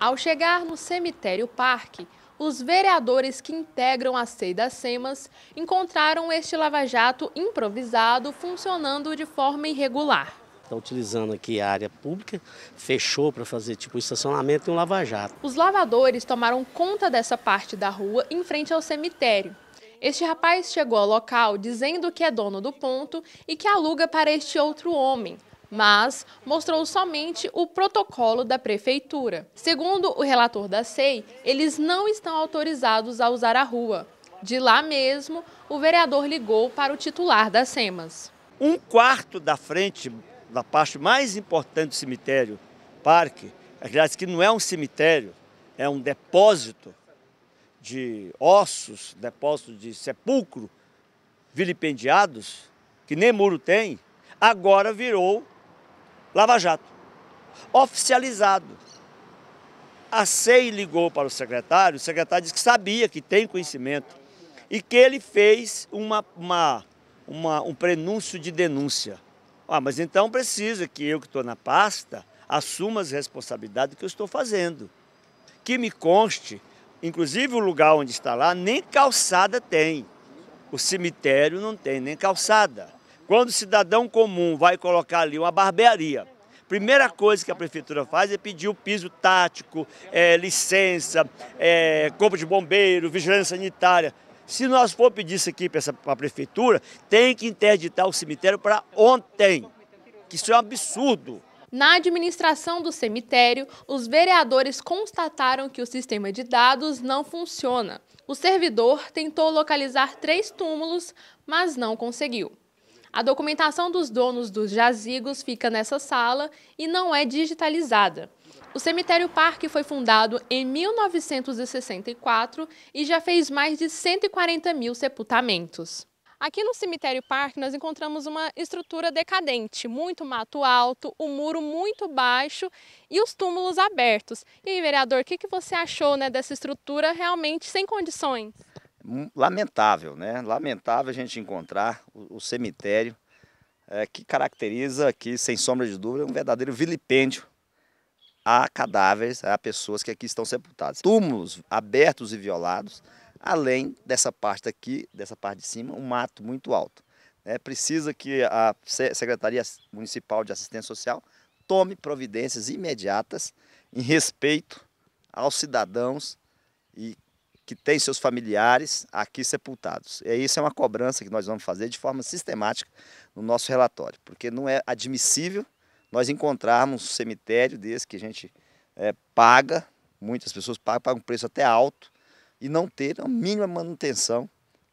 Ao chegar no cemitério Parque, os vereadores que integram a SEI das SEMAS encontraram este lava-jato improvisado funcionando de forma irregular. Está utilizando aqui a área pública, fechou para fazer tipo um estacionamento e um lava-jato. Os lavadores tomaram conta dessa parte da rua em frente ao cemitério. Este rapaz chegou ao local dizendo que é dono do ponto e que aluga para este outro homem, mas mostrou somente o protocolo da prefeitura. Segundo o relator da SEI, eles não estão autorizados a usar a rua. De lá mesmo, o vereador ligou para o titular da SEMAS. Um quarto da frente, da parte mais importante do cemitério, parque, aliás, que não é um cemitério, é um depósito de ossos, depósito de sepulcro, vilipendiados, que nem muro tem, agora virou Lava Jato, oficializado. A SEI ligou para o secretário, o secretário disse que sabia, que tem conhecimento, e que ele fez uma, uma, uma um prenúncio de denúncia. Ah, mas então precisa que eu que estou na pasta assuma as responsabilidades que eu estou fazendo. Que me conste, inclusive o lugar onde está lá, nem calçada tem. O cemitério não tem nem calçada. Quando o cidadão comum vai colocar ali uma barbearia, Primeira coisa que a prefeitura faz é pedir o piso tático, é, licença, é, corpo de bombeiro, vigilância sanitária. Se nós for pedir isso aqui para a prefeitura, tem que interditar o cemitério para ontem, que isso é um absurdo. Na administração do cemitério, os vereadores constataram que o sistema de dados não funciona. O servidor tentou localizar três túmulos, mas não conseguiu. A documentação dos donos dos jazigos fica nessa sala e não é digitalizada. O Cemitério Parque foi fundado em 1964 e já fez mais de 140 mil sepultamentos. Aqui no Cemitério Parque nós encontramos uma estrutura decadente, muito mato alto, o um muro muito baixo e os túmulos abertos. E aí, vereador, o que, que você achou né, dessa estrutura realmente sem condições? lamentável, né? Lamentável a gente encontrar o, o cemitério é, que caracteriza aqui, sem sombra de dúvida, um verdadeiro vilipêndio a cadáveres, a pessoas que aqui estão sepultadas. Túmulos abertos e violados, além dessa parte aqui, dessa parte de cima, um mato muito alto. É, precisa que a Secretaria Municipal de Assistência Social tome providências imediatas em respeito aos cidadãos que tem seus familiares aqui sepultados. E isso é uma cobrança que nós vamos fazer de forma sistemática no nosso relatório, porque não é admissível nós encontrarmos um cemitério desse que a gente é, paga, muitas pessoas pagam, pagam um preço até alto, e não ter a mínima manutenção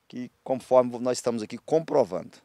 que conforme nós estamos aqui comprovando.